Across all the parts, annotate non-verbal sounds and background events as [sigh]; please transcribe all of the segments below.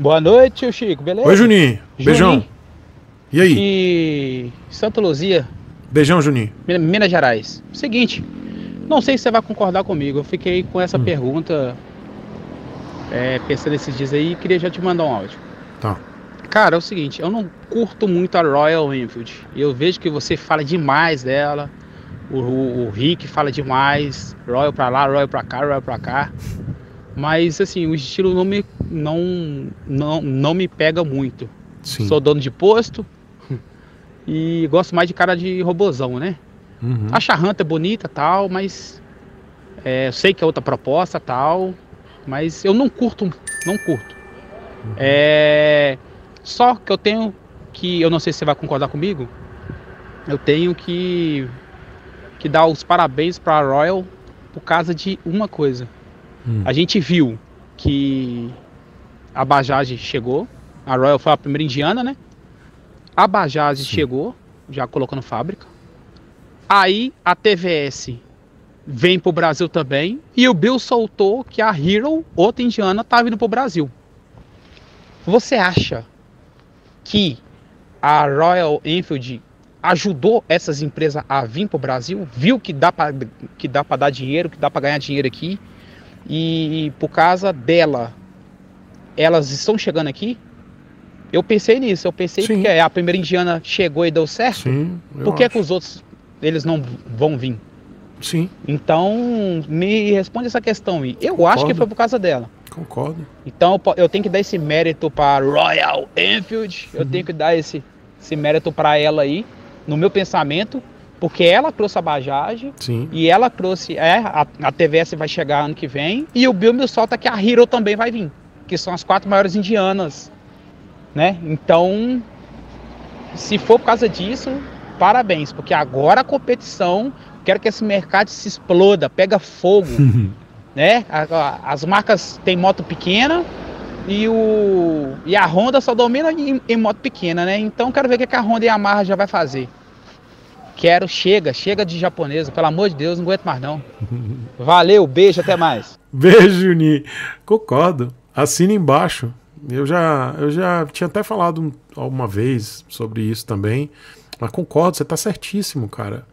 Boa noite, tio Chico, beleza? Oi, Juninho. Beijão. E aí? E Santa Luzia. Beijão, Juninho. Minas Gerais. Seguinte, não sei se você vai concordar comigo. Eu fiquei com essa hum. pergunta é, pensando esses dias aí e queria já te mandar um áudio. Tá. Cara, é o seguinte, eu não curto muito a Royal Enfield. Eu vejo que você fala demais dela. O, o, o Rick fala demais. Royal pra lá, Royal pra cá, Royal pra cá. Mas assim, o estilo não me não, não, não me pega muito. Sim. Sou dono de posto [laughs] e gosto mais de cara de robozão, né? Uhum. A charranta é bonita tal, mas é, eu sei que é outra proposta tal, mas eu não curto, não curto. Uhum. É, só que eu tenho que, eu não sei se você vai concordar comigo, eu tenho que, que dar os parabéns para a Royal por causa de uma coisa. Uhum. A gente viu que a Bajaj chegou. A Royal foi a primeira indiana, né? A Bajaj Sim. chegou, já colocando fábrica. Aí a TVS vem pro Brasil também. E o Bill soltou que a Hero, outra indiana, tá vindo pro Brasil. Você acha que a Royal Enfield ajudou essas empresas a vir pro Brasil? Viu que dá para que dá para dar dinheiro, que dá para ganhar dinheiro aqui? E, e por causa dela, elas estão chegando aqui? Eu pensei nisso, eu pensei Sim. porque a primeira indiana chegou e deu certo. Sim, Por que, que os outros eles não vão vir? Sim. Então, me responde essa questão. eu Concordo. acho que foi por causa dela. Concordo. Então, eu tenho que dar esse mérito para Royal Enfield, eu uhum. tenho que dar esse, esse mérito para ela aí, no meu pensamento, porque ela trouxe a bagagem Sim. e ela trouxe. É, a, a, TVS vai chegar ano que vem e o Bill solta tá que a Hero também vai vir que são as quatro maiores indianas, né? Então, se for por causa disso, parabéns, porque agora a competição, quero que esse mercado se exploda, pega fogo, [laughs] né? As marcas têm moto pequena e o e a Honda só domina em, em moto pequena, né? Então quero ver o que, a Honda e a Yamaha já vai fazer. Quero, chega, chega de japonesa, pelo amor de Deus, não aguento mais não. [laughs] Valeu, beijo, até mais. Beijo, Juninho. Concordo. Assina embaixo. Eu já, eu já tinha até falado alguma vez sobre isso também. Mas concordo, você está certíssimo, cara.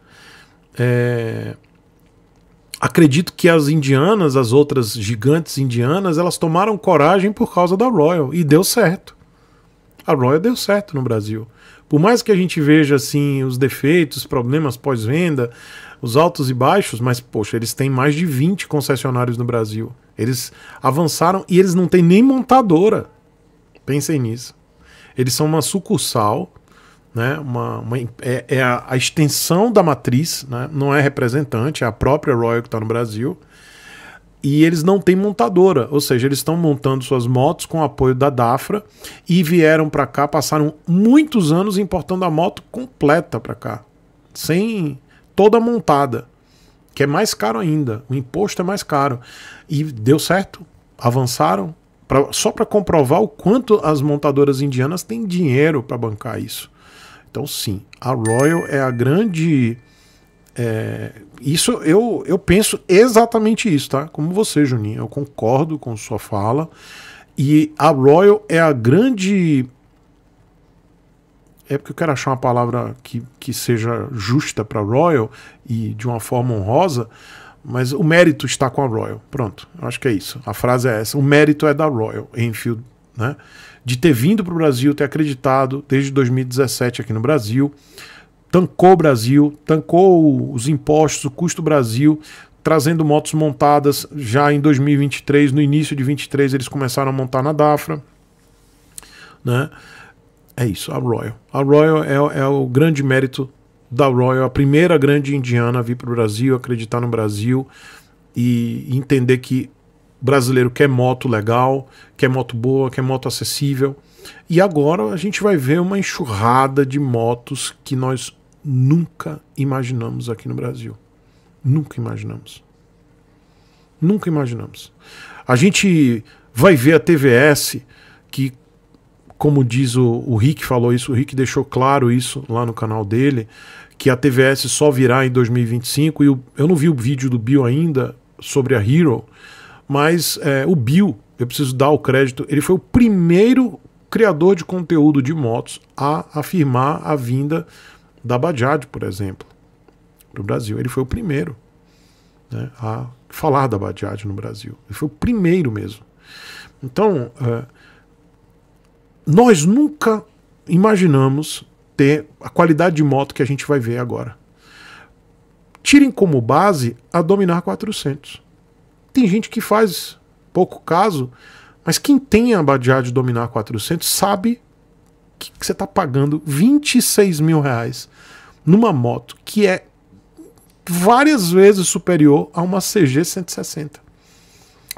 É... Acredito que as indianas, as outras gigantes indianas, elas tomaram coragem por causa da Royal e deu certo. A Royal deu certo no Brasil. Por mais que a gente veja assim os defeitos, problemas pós-venda, os altos e baixos, mas poxa, eles têm mais de 20 concessionários no Brasil. Eles avançaram e eles não têm nem montadora. Pensem nisso. Eles são uma sucursal, né? Uma, uma é, é a, a, extensão da matriz, né? não é representante, é a própria Royal que está no Brasil. E eles não têm montadora, ou seja, eles estão montando suas motos com apoio da Dafra e vieram para cá, passaram muitos anos importando a moto completa para cá, sem toda montada que é mais caro ainda. O imposto é mais caro. E deu certo, avançaram, pra, só para comprovar o quanto as montadoras indianas têm dinheiro para bancar isso. Então, sim, a Royal é a grande. É, isso eu, eu penso exatamente isso, tá? Como você, Juninho. Eu concordo com sua fala. E a Royal é a grande é porque eu quero achar uma palavra que, que seja justa para Royal e de uma forma honrosa, mas o mérito está com a Royal. Pronto, eu acho que é isso. A frase é essa: o mérito é da Royal Enfield, né? De ter vindo para o Brasil, ter acreditado desde 2017 aqui no Brasil, tancou o Brasil, tancou os impostos, o custo Brasil, trazendo motos montadas já em 2023, no início de 23 eles começaram a montar na Dafra, né? É isso, a Royal. A Royal é, é o grande mérito da Royal, a primeira grande indiana a vir para o Brasil, acreditar no Brasil e entender que brasileiro quer moto legal, quer moto boa, quer moto acessível. E agora a gente vai ver uma enxurrada de motos que nós nunca imaginamos aqui no Brasil. Nunca imaginamos. Nunca imaginamos. A gente vai ver a TVS que como diz o, o Rick, falou isso, o Rick deixou claro isso lá no canal dele, que a TVS só virá em 2025. E o, eu não vi o vídeo do Bill ainda sobre a Hero, mas é, o Bill, eu preciso dar o crédito, ele foi o primeiro criador de conteúdo de motos a afirmar a vinda da Bajaj, por exemplo, para o Brasil. Ele foi o primeiro né, a falar da Bajaj no Brasil. Ele foi o primeiro mesmo. Então. É, nós nunca imaginamos ter a qualidade de moto que a gente vai ver agora. Tirem como base a Dominar 400. Tem gente que faz pouco caso, mas quem tem a de Dominar 400 sabe que você está pagando 26 mil reais numa moto que é várias vezes superior a uma CG 160.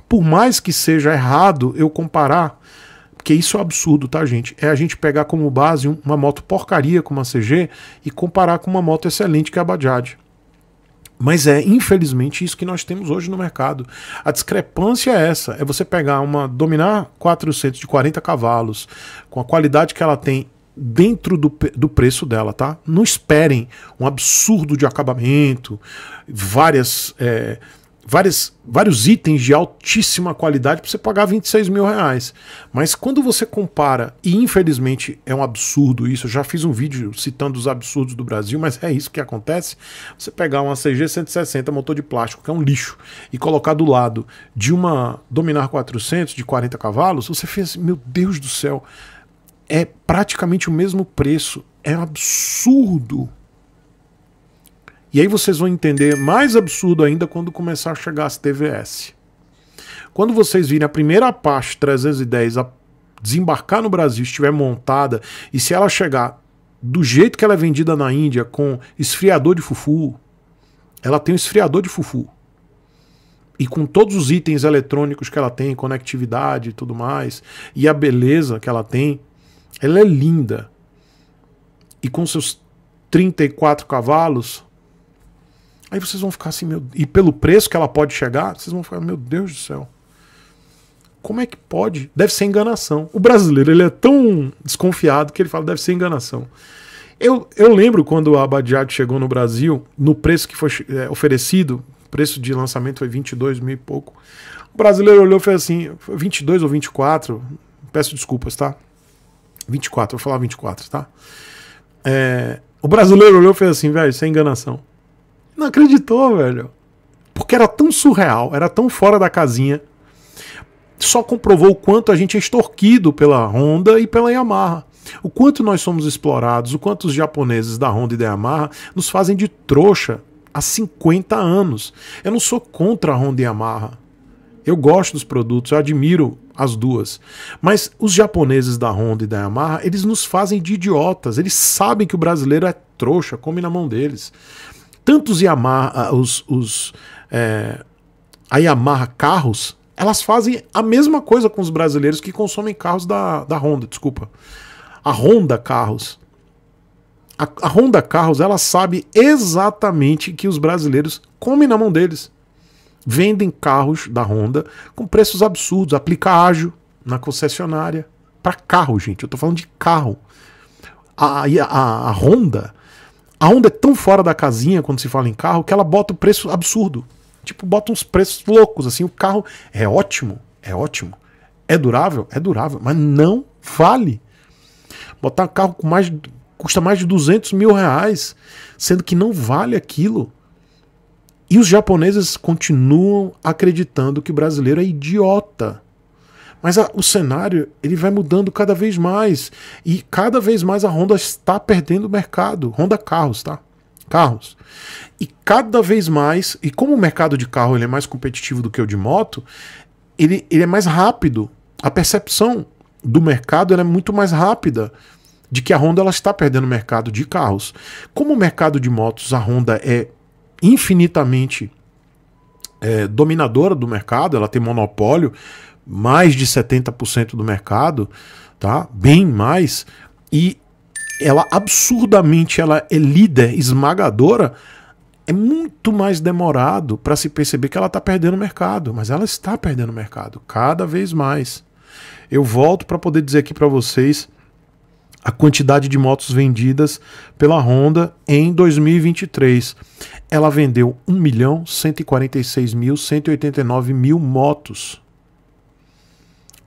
Por mais que seja errado eu comparar porque isso é um absurdo, tá, gente? É a gente pegar como base uma moto porcaria como a CG e comparar com uma moto excelente que é a Bajaj. Mas é, infelizmente, isso que nós temos hoje no mercado. A discrepância é essa: é você pegar uma Dominar 400 de 40 cavalos, com a qualidade que ela tem dentro do, do preço dela, tá? Não esperem um absurdo de acabamento, várias é, várias, vários itens de altíssima qualidade para você pagar 26 mil reais. Mas quando você compara, e infelizmente é um absurdo isso, eu já fiz um vídeo citando os absurdos do Brasil, mas é isso que acontece. Você pegar uma CG 160 motor de plástico, que é um lixo, e colocar do lado de uma Dominar 400 de 40 cavalos, você fez, assim, meu Deus do céu, é praticamente o mesmo preço. É absurdo e aí vocês vão entender mais absurdo ainda quando começar a chegar as TVS. Quando vocês virem a primeira Apache 310 a desembarcar no Brasil, estiver montada, e se ela chegar do jeito que ela é vendida na Índia, com esfriador de fufu, ela tem um esfriador de fufu. E com todos os itens eletrônicos que ela tem, conectividade e tudo mais, e a beleza que ela tem, ela é linda. E com seus 34 cavalos, Aí vocês vão ficar assim, meu. E pelo preço que ela pode chegar, vocês vão ficar, meu Deus do céu. Como é que pode? Deve ser enganação. O brasileiro, ele é tão desconfiado que ele fala, deve ser enganação. Eu, eu lembro quando a Badiat chegou no Brasil, no preço que foi é, oferecido, preço de lançamento foi 22 mil e pouco. O brasileiro olhou e fez assim: 22 ou 24, peço desculpas, tá? 24, vou falar 24, tá? É, o brasileiro olhou e fez assim: velho, isso é enganação. Não acreditou, velho. Porque era tão surreal, era tão fora da casinha. Só comprovou o quanto a gente é extorquido pela Honda e pela Yamaha. O quanto nós somos explorados, o quanto os japoneses da Honda e da Yamaha nos fazem de trouxa há 50 anos. Eu não sou contra a Honda e a Yamaha. Eu gosto dos produtos, eu admiro as duas. Mas os japoneses da Honda e da Yamaha, eles nos fazem de idiotas. Eles sabem que o brasileiro é trouxa, come na mão deles tantos Yamaha, ah, os, os é, a Yamaha carros, elas fazem a mesma coisa com os brasileiros que consomem carros da, da Honda, desculpa. A Honda Carros. A, a Honda Carros, ela sabe exatamente que os brasileiros comem na mão deles. Vendem carros da Honda com preços absurdos, aplica ágio na concessionária. Para carro, gente, eu tô falando de carro. A, a, a Honda, a Honda é tão fora da casinha quando se fala em carro que ela bota o um preço absurdo. Tipo, bota uns preços loucos, assim, o carro é ótimo, é ótimo. É durável? É durável, mas não vale. Botar um carro com mais, custa mais de 200 mil reais, sendo que não vale aquilo. E os japoneses continuam acreditando que o brasileiro é idiota. Mas a, o cenário ele vai mudando cada vez mais e cada vez mais a Honda está perdendo o mercado. Honda carros, tá? Carros. E cada vez mais, e como o mercado de carro ele é mais competitivo do que o de moto, ele, ele é mais rápido. A percepção do mercado é muito mais rápida de que a Honda ela está perdendo o mercado de carros. Como o mercado de motos, a Honda é infinitamente é, dominadora do mercado, ela tem monopólio, mais de 70% do mercado, tá? Bem mais e ela absurdamente ela é líder esmagadora é muito mais demorado para se perceber que ela está perdendo mercado, mas ela está perdendo mercado cada vez mais. Eu volto para poder dizer aqui para vocês a quantidade de motos vendidas pela Honda em 2023. Ela vendeu 1 milhão 146 mil 189 mil motos.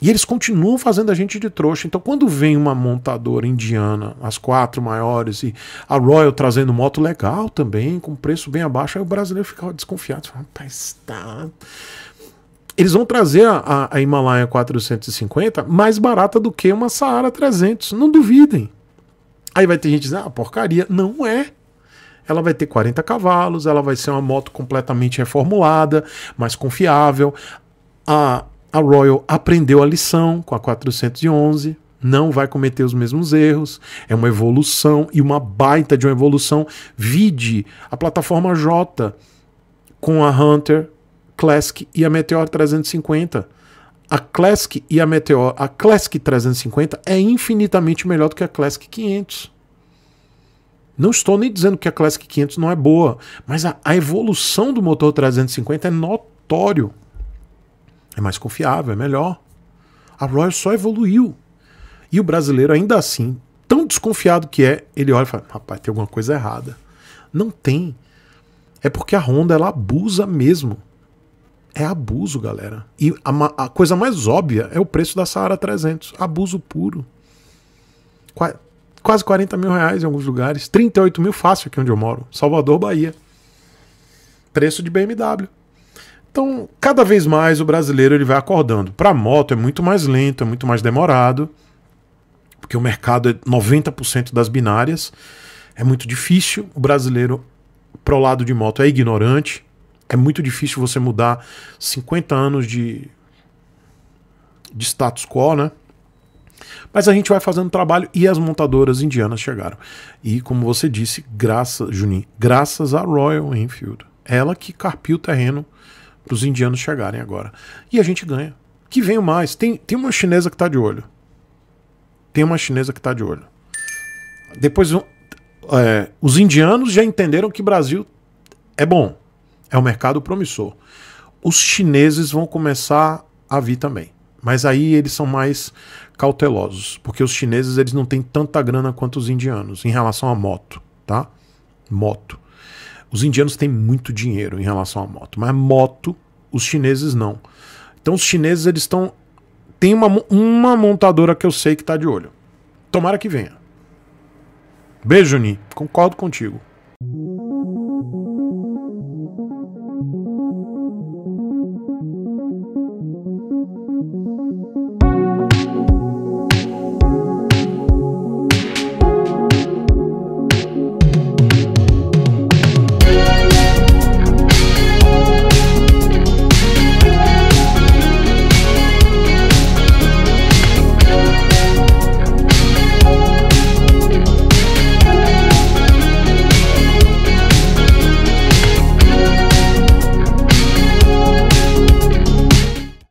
E eles continuam fazendo a gente de trouxa. Então, quando vem uma montadora indiana, as quatro maiores, e a Royal trazendo moto legal também, com preço bem abaixo, aí o brasileiro fica desconfiado. Fala, rapaz, tá. Eles vão trazer a, a Himalaya 450 mais barata do que uma Saara 300. Não duvidem. Aí vai ter gente dizendo, ah, porcaria. Não é ela vai ter 40 cavalos, ela vai ser uma moto completamente reformulada, mais confiável. A a Royal aprendeu a lição com a 411, não vai cometer os mesmos erros, é uma evolução e uma baita de uma evolução. Vide a plataforma J com a Hunter Classic e a Meteor 350. A Classic e a Meteor, a Classic 350 é infinitamente melhor do que a Classic 500. Não estou nem dizendo que a Classic 500 não é boa, mas a, a evolução do motor 350 é notório. É mais confiável, é melhor. A Royal só evoluiu. E o brasileiro, ainda assim, tão desconfiado que é, ele olha e fala: rapaz, tem alguma coisa errada. Não tem. É porque a Honda ela abusa mesmo. É abuso, galera. E a, a coisa mais óbvia é o preço da Saara 300. Abuso puro. Qua, quase 40 mil reais em alguns lugares. 38 mil fácil aqui onde eu moro. Salvador, Bahia. Preço de BMW. Então, cada vez mais o brasileiro ele vai acordando. Para moto é muito mais lento, é muito mais demorado, porque o mercado é 90% das binárias. É muito difícil. O brasileiro pro lado de moto é ignorante. É muito difícil você mudar 50 anos de de status quo, né? Mas a gente vai fazendo trabalho e as montadoras indianas chegaram. E como você disse, graças, Juninho, graças a Royal Enfield. Ela que carpiu o terreno para os indianos chegarem agora. E a gente ganha. Que venham mais. Tem, tem uma chinesa que está de olho. Tem uma chinesa que está de olho. Depois, é, os indianos já entenderam que Brasil é bom. É um mercado promissor. Os chineses vão começar a vir também. Mas aí eles são mais cautelosos, porque os chineses eles não têm tanta grana quanto os indianos em relação a moto, tá? Moto. Os indianos têm muito dinheiro em relação à moto, mas moto os chineses não. Então os chineses eles estão tem uma, uma montadora que eu sei que está de olho. Tomara que venha. Beijo, Ni. Concordo contigo.